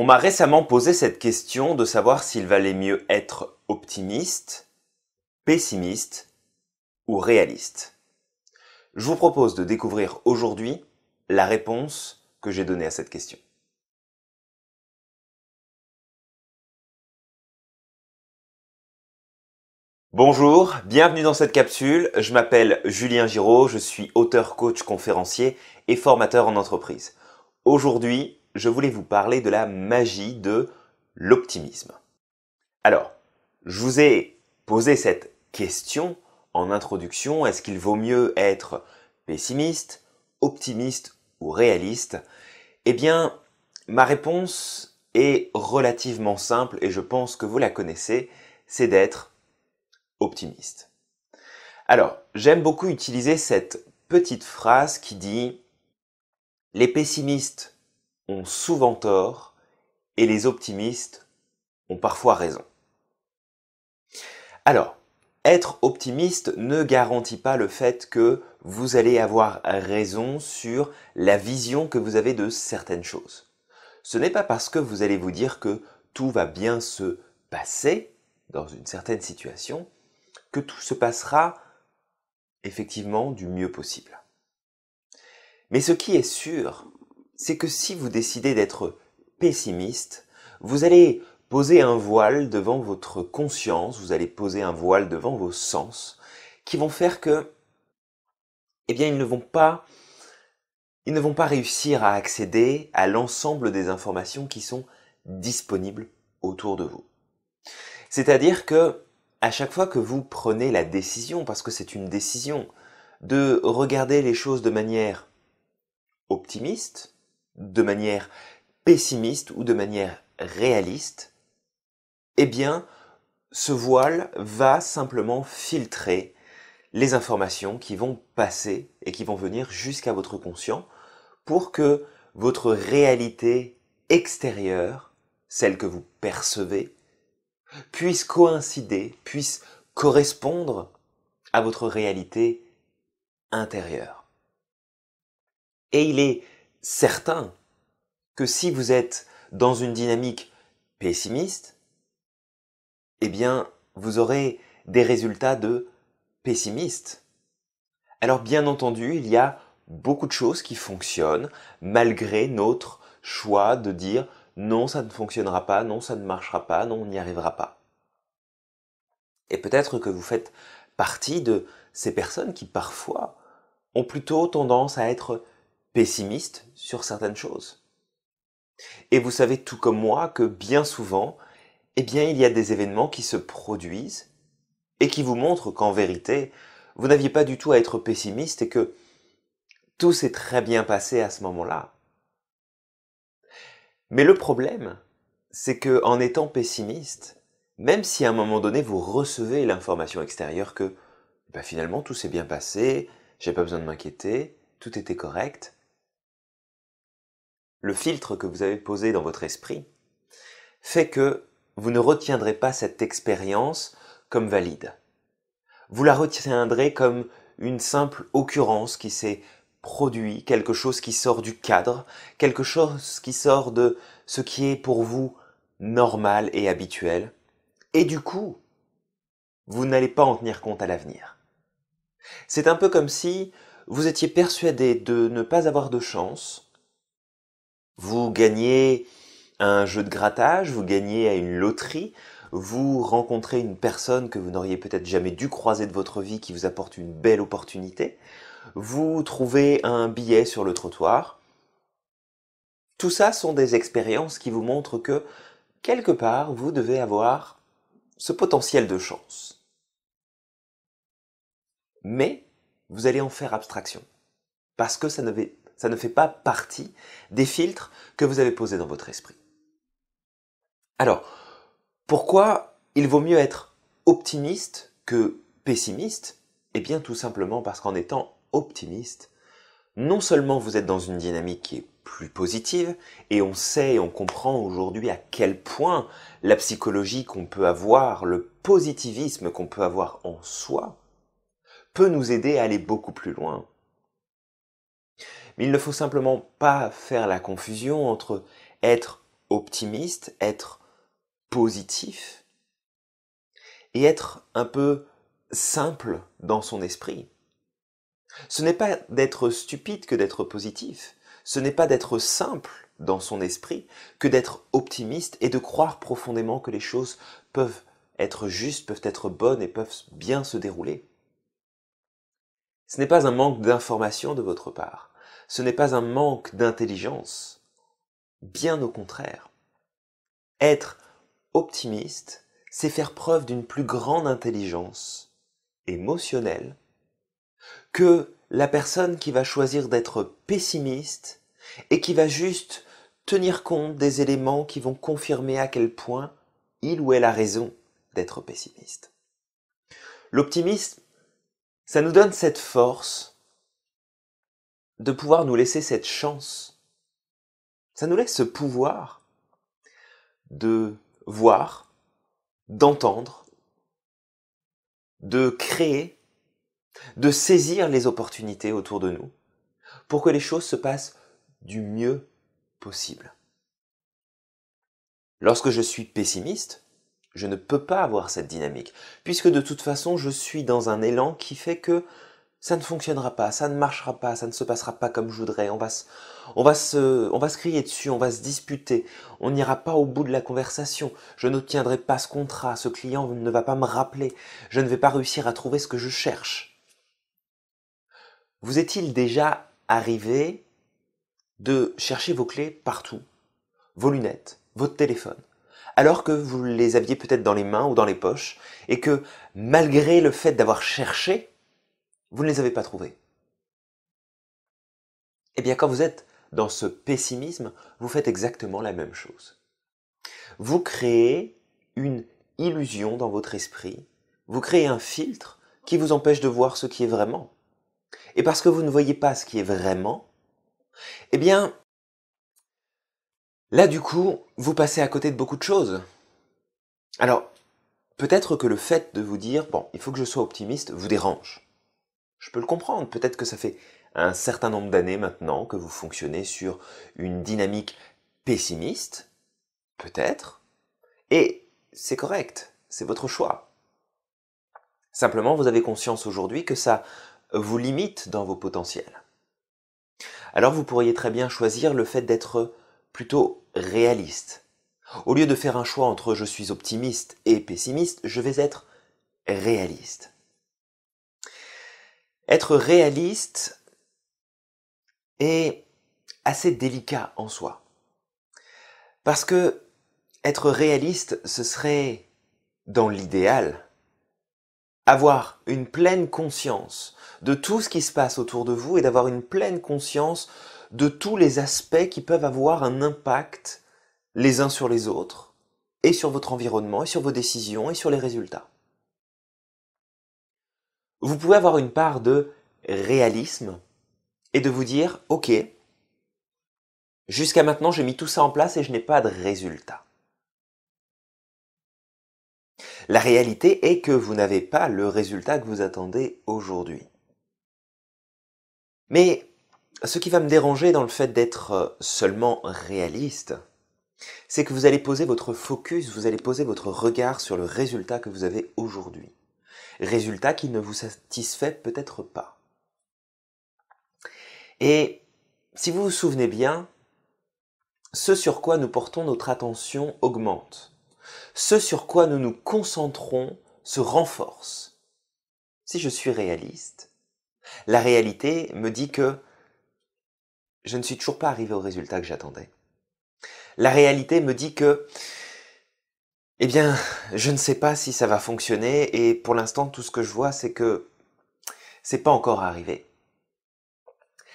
On m'a récemment posé cette question de savoir s'il valait mieux être optimiste, pessimiste ou réaliste. Je vous propose de découvrir aujourd'hui la réponse que j'ai donnée à cette question. Bonjour, bienvenue dans cette capsule. Je m'appelle Julien Giraud, je suis auteur, coach, conférencier et formateur en entreprise. Aujourd'hui, je voulais vous parler de la magie de l'optimisme. Alors, je vous ai posé cette question en introduction, est-ce qu'il vaut mieux être pessimiste, optimiste ou réaliste Eh bien, ma réponse est relativement simple et je pense que vous la connaissez, c'est d'être optimiste. Alors, j'aime beaucoup utiliser cette petite phrase qui dit Les pessimistes souvent tort et les optimistes ont parfois raison. Alors, être optimiste ne garantit pas le fait que vous allez avoir raison sur la vision que vous avez de certaines choses. Ce n'est pas parce que vous allez vous dire que tout va bien se passer dans une certaine situation que tout se passera effectivement du mieux possible. Mais ce qui est sûr, c'est que si vous décidez d'être pessimiste, vous allez poser un voile devant votre conscience, vous allez poser un voile devant vos sens, qui vont faire que, eh bien, ils ne vont pas, ils ne vont pas réussir à accéder à l'ensemble des informations qui sont disponibles autour de vous. C'est-à-dire que, à chaque fois que vous prenez la décision, parce que c'est une décision, de regarder les choses de manière optimiste, de manière pessimiste ou de manière réaliste, eh bien, ce voile va simplement filtrer les informations qui vont passer et qui vont venir jusqu'à votre conscient pour que votre réalité extérieure, celle que vous percevez, puisse coïncider, puisse correspondre à votre réalité intérieure. Et il est certain que si vous êtes dans une dynamique pessimiste, eh bien, vous aurez des résultats de pessimiste. Alors bien entendu, il y a beaucoup de choses qui fonctionnent malgré notre choix de dire non, ça ne fonctionnera pas, non, ça ne marchera pas, non, on n'y arrivera pas. Et peut-être que vous faites partie de ces personnes qui parfois ont plutôt tendance à être pessimiste sur certaines choses. Et vous savez tout comme moi que bien souvent, eh bien, il y a des événements qui se produisent et qui vous montrent qu'en vérité, vous n'aviez pas du tout à être pessimiste et que tout s'est très bien passé à ce moment-là. Mais le problème, c'est que en étant pessimiste, même si à un moment donné vous recevez l'information extérieure que eh ben, finalement tout s'est bien passé, j'ai pas besoin de m'inquiéter, tout était correct, le filtre que vous avez posé dans votre esprit, fait que vous ne retiendrez pas cette expérience comme valide. Vous la retiendrez comme une simple occurrence qui s'est produite, quelque chose qui sort du cadre, quelque chose qui sort de ce qui est pour vous normal et habituel, et du coup, vous n'allez pas en tenir compte à l'avenir. C'est un peu comme si vous étiez persuadé de ne pas avoir de chance, vous gagnez un jeu de grattage, vous gagnez à une loterie, vous rencontrez une personne que vous n'auriez peut-être jamais dû croiser de votre vie qui vous apporte une belle opportunité, vous trouvez un billet sur le trottoir. Tout ça sont des expériences qui vous montrent que, quelque part, vous devez avoir ce potentiel de chance. Mais vous allez en faire abstraction, parce que ça ne ça ne fait pas partie des filtres que vous avez posés dans votre esprit. Alors, pourquoi il vaut mieux être optimiste que pessimiste Eh bien tout simplement parce qu'en étant optimiste, non seulement vous êtes dans une dynamique qui est plus positive, et on sait et on comprend aujourd'hui à quel point la psychologie qu'on peut avoir, le positivisme qu'on peut avoir en soi, peut nous aider à aller beaucoup plus loin il ne faut simplement pas faire la confusion entre être optimiste, être positif, et être un peu simple dans son esprit. Ce n'est pas d'être stupide que d'être positif, ce n'est pas d'être simple dans son esprit que d'être optimiste et de croire profondément que les choses peuvent être justes, peuvent être bonnes et peuvent bien se dérouler. Ce n'est pas un manque d'information de votre part, ce n'est pas un manque d'intelligence, bien au contraire. Être optimiste, c'est faire preuve d'une plus grande intelligence émotionnelle que la personne qui va choisir d'être pessimiste et qui va juste tenir compte des éléments qui vont confirmer à quel point il ou elle a raison d'être pessimiste. L'optimisme, ça nous donne cette force de pouvoir nous laisser cette chance. Ça nous laisse ce pouvoir de voir, d'entendre, de créer, de saisir les opportunités autour de nous pour que les choses se passent du mieux possible. Lorsque je suis pessimiste, je ne peux pas avoir cette dynamique, puisque de toute façon je suis dans un élan qui fait que ça ne fonctionnera pas, ça ne marchera pas, ça ne se passera pas comme je voudrais, on va se, on va on va se crier dessus, on va se disputer, on n'ira pas au bout de la conversation, je n'obtiendrai pas ce contrat, ce client ne va pas me rappeler, je ne vais pas réussir à trouver ce que je cherche. Vous est-il déjà arrivé de chercher vos clés partout, vos lunettes, votre téléphone, alors que vous les aviez peut-être dans les mains ou dans les poches, et que malgré le fait d'avoir cherché, vous ne les avez pas trouvés. Et eh bien, quand vous êtes dans ce pessimisme, vous faites exactement la même chose. Vous créez une illusion dans votre esprit, vous créez un filtre qui vous empêche de voir ce qui est vraiment. Et parce que vous ne voyez pas ce qui est vraiment, eh bien, là du coup, vous passez à côté de beaucoup de choses. Alors, peut-être que le fait de vous dire, bon, il faut que je sois optimiste, vous dérange. Je peux le comprendre, peut-être que ça fait un certain nombre d'années maintenant que vous fonctionnez sur une dynamique pessimiste, peut-être, et c'est correct, c'est votre choix. Simplement, vous avez conscience aujourd'hui que ça vous limite dans vos potentiels. Alors vous pourriez très bien choisir le fait d'être plutôt réaliste. Au lieu de faire un choix entre je suis optimiste et pessimiste, je vais être réaliste être réaliste est assez délicat en soi. Parce que être réaliste, ce serait, dans l'idéal, avoir une pleine conscience de tout ce qui se passe autour de vous et d'avoir une pleine conscience de tous les aspects qui peuvent avoir un impact les uns sur les autres et sur votre environnement et sur vos décisions et sur les résultats vous pouvez avoir une part de réalisme et de vous dire, OK, jusqu'à maintenant j'ai mis tout ça en place et je n'ai pas de résultat. La réalité est que vous n'avez pas le résultat que vous attendez aujourd'hui. Mais ce qui va me déranger dans le fait d'être euh, seulement réaliste, c'est que vous allez poser votre focus, vous allez poser votre regard sur le résultat que vous avez aujourd'hui résultat qui ne vous satisfait peut-être pas. Et si vous vous souvenez bien, ce sur quoi nous portons notre attention augmente. Ce sur quoi nous nous concentrons se renforce. Si je suis réaliste, la réalité me dit que je ne suis toujours pas arrivé au résultat que j'attendais. La réalité me dit que eh bien, je ne sais pas si ça va fonctionner et pour l'instant, tout ce que je vois, c'est que c'est pas encore arrivé.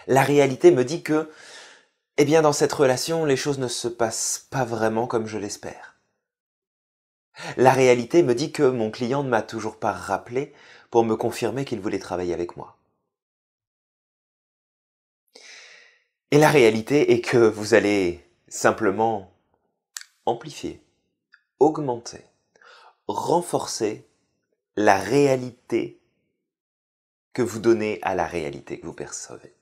La réalité me dit que, eh bien, dans cette relation, les choses ne se passent pas vraiment comme je l'espère. La réalité me dit que mon client ne m'a toujours pas rappelé pour me confirmer qu'il voulait travailler avec moi. Et la réalité est que vous allez simplement amplifier augmenter, renforcer la réalité que vous donnez à la réalité que vous percevez.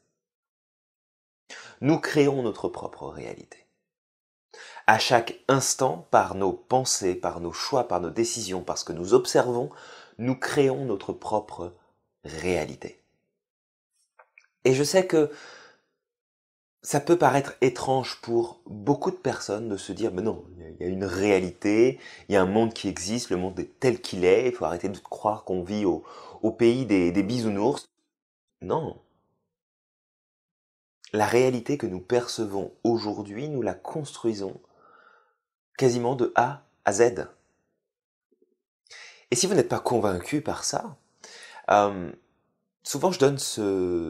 Nous créons notre propre réalité. À chaque instant, par nos pensées, par nos choix, par nos décisions, par ce que nous observons, nous créons notre propre réalité. Et je sais que ça peut paraître étrange pour beaucoup de personnes de se dire, mais non, il y a une réalité, il y a un monde qui existe, le monde est tel qu'il est, il faut arrêter de croire qu'on vit au, pays des, bisounours. Non. La réalité que nous percevons aujourd'hui, nous la construisons quasiment de A à Z. Et si vous n'êtes pas convaincu par ça, euh, souvent je donne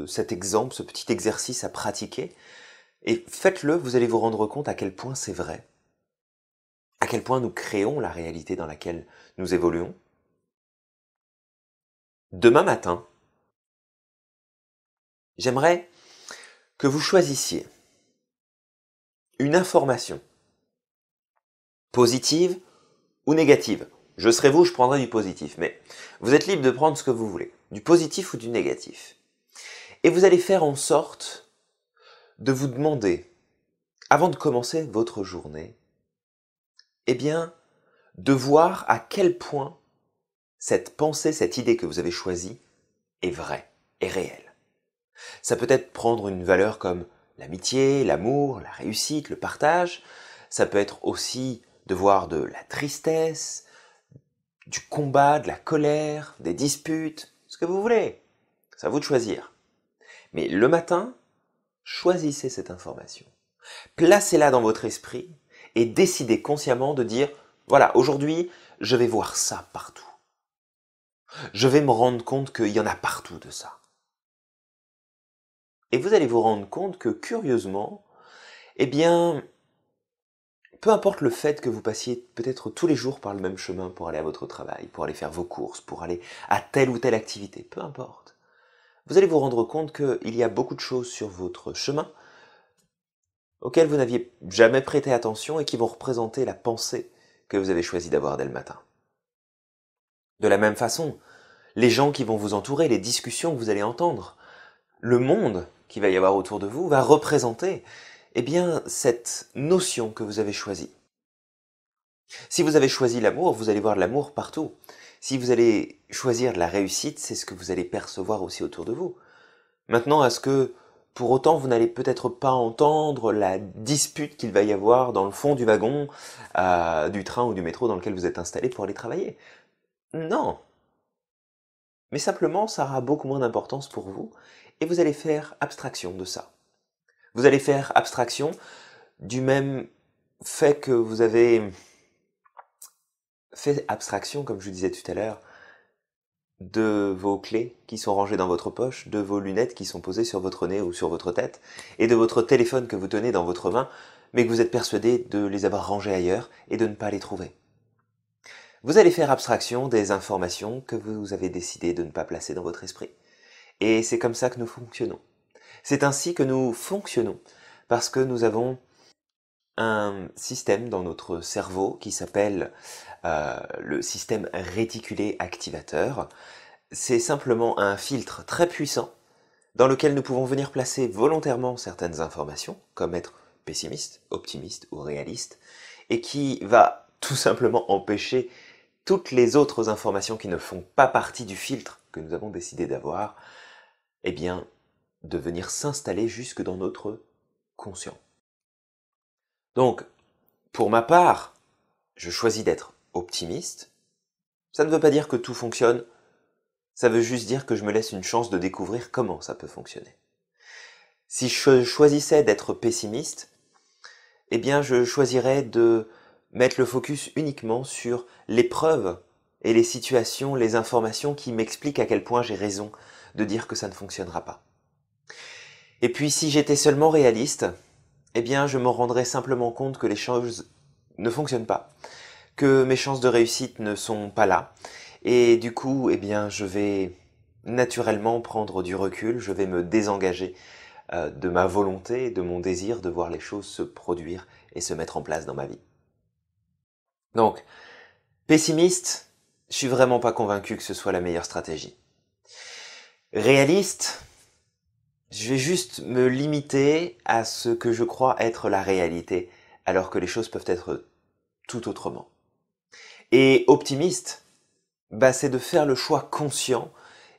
cet exemple, ce petit exercice à pratiquer, et faites-le, vous allez vous rendre compte à quel point c'est vrai, à quel point nous créons la réalité dans laquelle nous évoluons. Demain matin, j'aimerais que vous choisissiez une information positive ou négative. Je serai vous, je prendrai du positif, mais vous êtes libre de prendre ce que vous voulez du positif ou du négatif. Et vous allez faire en sorte de vous demander, avant de commencer votre journée, eh bien, de voir à quel point cette pensée, cette idée que vous avez choisie est vraie, est réelle. Ça peut être prendre une valeur comme l'amitié, l'amour, la réussite, le partage. Ça peut être aussi de voir de la tristesse, du combat, de la colère, des disputes ce que vous voulez. C'est à vous de choisir. Mais le matin, choisissez cette information. Placez-la dans votre esprit et décidez consciemment de dire, voilà, aujourd'hui, je vais voir ça partout. Je vais me rendre compte qu'il y en a partout de ça. Et vous allez vous rendre compte que, curieusement, eh bien, peu importe le fait que vous passiez peut-être tous les jours par le même chemin pour aller à votre travail, pour aller faire vos courses, pour aller à telle ou telle activité, peu importe. Vous allez vous rendre compte qu'il y a beaucoup de choses sur votre chemin auxquelles vous n'aviez jamais prêté attention et qui vont représenter la pensée que vous avez choisi d'avoir dès le matin. De la même façon, les gens qui vont vous entourer, les discussions que vous allez entendre, le monde qui va y avoir autour de vous va représenter eh bien, cette notion que vous avez choisie. Si vous avez choisi l'amour, vous allez voir l'amour partout. Si vous allez choisir de la réussite, c'est ce que vous allez percevoir aussi autour de vous. Maintenant, est-ce que pour autant vous n'allez peut-être pas entendre la dispute qu'il va y avoir dans le fond du wagon, euh, du train ou du métro dans lequel vous êtes installé pour aller travailler Non. Mais simplement, ça aura beaucoup moins d'importance pour vous, et vous allez faire abstraction de ça. Vous allez faire abstraction du même fait que vous avez fait abstraction, comme je vous disais tout à l'heure, de vos clés qui sont rangées dans votre poche, de vos lunettes qui sont posées sur votre nez ou sur votre tête, et de votre téléphone que vous tenez dans votre main, mais que vous êtes persuadé de les avoir rangées ailleurs et de ne pas les trouver. Vous allez faire abstraction des informations que vous avez décidé de ne pas placer dans votre esprit. Et c'est comme ça que nous fonctionnons. C'est ainsi que nous fonctionnons, parce que nous avons un système dans notre cerveau qui s'appelle euh, le système réticulé activateur. C'est simplement un filtre très puissant dans lequel nous pouvons venir placer volontairement certaines informations, comme être pessimiste, optimiste ou réaliste, et qui va tout simplement empêcher toutes les autres informations qui ne font pas partie du filtre que nous avons décidé d'avoir, eh bien, de venir s'installer jusque dans notre conscient. Donc, pour ma part, je choisis d'être optimiste. Ça ne veut pas dire que tout fonctionne, ça veut juste dire que je me laisse une chance de découvrir comment ça peut fonctionner. Si je choisissais d'être pessimiste, eh bien je choisirais de mettre le focus uniquement sur les preuves et les situations, les informations qui m'expliquent à quel point j'ai raison de dire que ça ne fonctionnera pas. Et puis si j'étais seulement réaliste, eh bien je me rendrais simplement compte que les choses ne fonctionnent pas, que mes chances de réussite ne sont pas là, et du coup, eh bien je vais naturellement prendre du recul, je vais me désengager euh, de ma volonté, de mon désir de voir les choses se produire et se mettre en place dans ma vie. Donc, pessimiste, je suis vraiment pas convaincu que ce soit la meilleure stratégie. Réaliste, je vais juste me limiter à ce que je crois être la réalité, alors que les choses peuvent être tout autrement. Et optimiste, bah, c'est de faire le choix conscient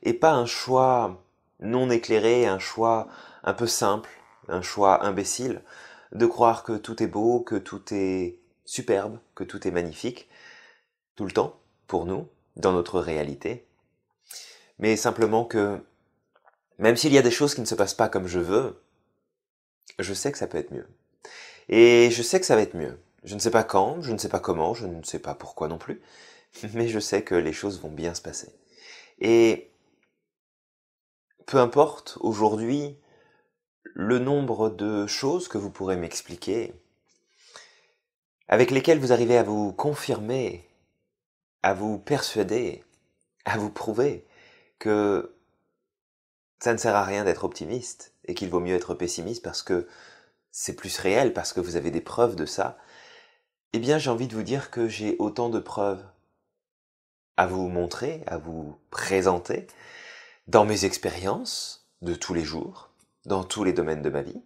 et pas un choix non éclairé, un choix un peu simple, un choix imbécile, de croire que tout est beau, que tout est superbe, que tout est magnifique, tout le temps, pour nous, dans notre réalité, mais simplement que même s'il y a des choses qui ne se passent pas comme je veux, je sais que ça peut être mieux. Et je sais que ça va être mieux. Je ne sais pas quand, je ne sais pas comment, je ne sais pas pourquoi non plus, mais je sais que les choses vont bien se passer. Et peu importe aujourd'hui le nombre de choses que vous pourrez m'expliquer, avec lesquelles vous arrivez à vous confirmer, à vous persuader, à vous prouver que ça ne sert à rien d'être optimiste et qu'il vaut mieux être pessimiste parce que c'est plus réel, parce que vous avez des preuves de ça, eh bien j'ai envie de vous dire que j'ai autant de preuves à vous montrer, à vous présenter, dans mes expériences de tous les jours, dans tous les domaines de ma vie,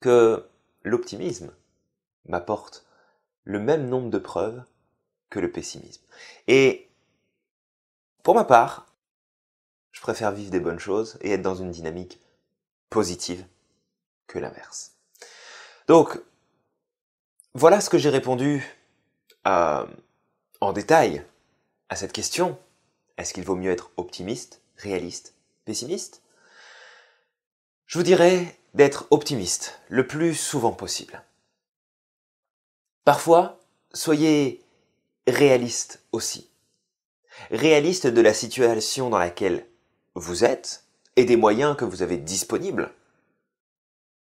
que l'optimisme m'apporte le même nombre de preuves que le pessimisme. Et pour ma part, je préfère vivre des bonnes choses et être dans une dynamique positive que l'inverse. Donc, voilà ce que j'ai répondu euh, en détail à cette question. Est-ce qu'il vaut mieux être optimiste, réaliste, pessimiste Je vous dirais d'être optimiste le plus souvent possible. Parfois, soyez réaliste aussi. Réaliste de la situation dans laquelle vous êtes et des moyens que vous avez disponibles.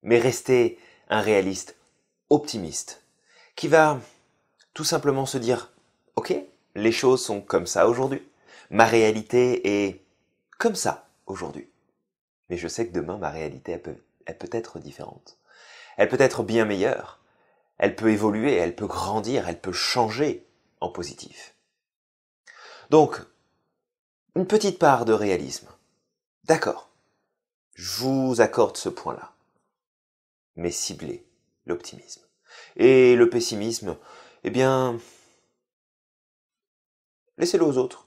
Mais restez un réaliste optimiste qui va tout simplement se dire Ok, les choses sont comme ça aujourd'hui. Ma réalité est comme ça aujourd'hui. Mais je sais que demain, ma réalité, elle peut, peut être différente. Elle peut être bien meilleure. Elle peut évoluer, elle peut grandir, elle peut changer en positif. Donc, une petite part de réalisme, D'accord, je vous accorde ce point-là. Mais ciblez l'optimisme. Et le pessimisme, eh bien, laissez-le aux autres.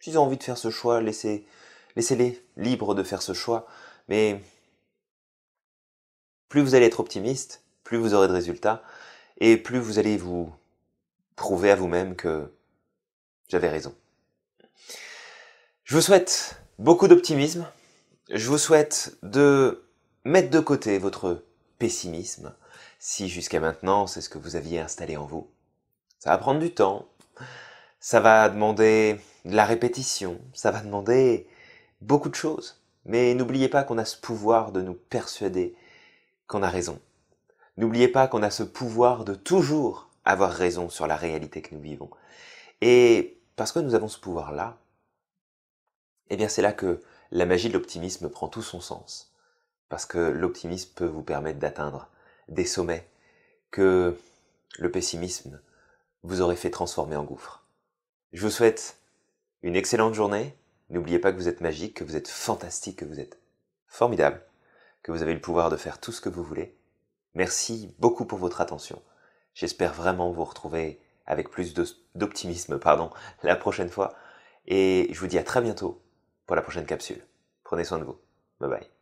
S'ils ont envie de faire ce choix, laissez, laissez-les libres de faire ce choix. Mais plus vous allez être optimiste, plus vous aurez de résultats, et plus vous allez vous prouver à vous-même que j'avais raison. Je vous souhaite beaucoup d'optimisme. Je vous souhaite de mettre de côté votre pessimisme, si jusqu'à maintenant c'est ce que vous aviez installé en vous. Ça va prendre du temps, ça va demander de la répétition, ça va demander beaucoup de choses. Mais n'oubliez pas qu'on a ce pouvoir de nous persuader qu'on a raison. N'oubliez pas qu'on a ce pouvoir de toujours avoir raison sur la réalité que nous vivons. Et parce que nous avons ce pouvoir-là, et eh bien c'est là que la magie de l'optimisme prend tout son sens. Parce que l'optimisme peut vous permettre d'atteindre des sommets que le pessimisme vous aurait fait transformer en gouffre. Je vous souhaite une excellente journée. N'oubliez pas que vous êtes magique, que vous êtes fantastique, que vous êtes formidable, que vous avez le pouvoir de faire tout ce que vous voulez. Merci beaucoup pour votre attention. J'espère vraiment vous retrouver avec plus d'optimisme pardon, la prochaine fois. Et je vous dis à très bientôt pour la prochaine capsule. Prenez soin de vous. Bye bye.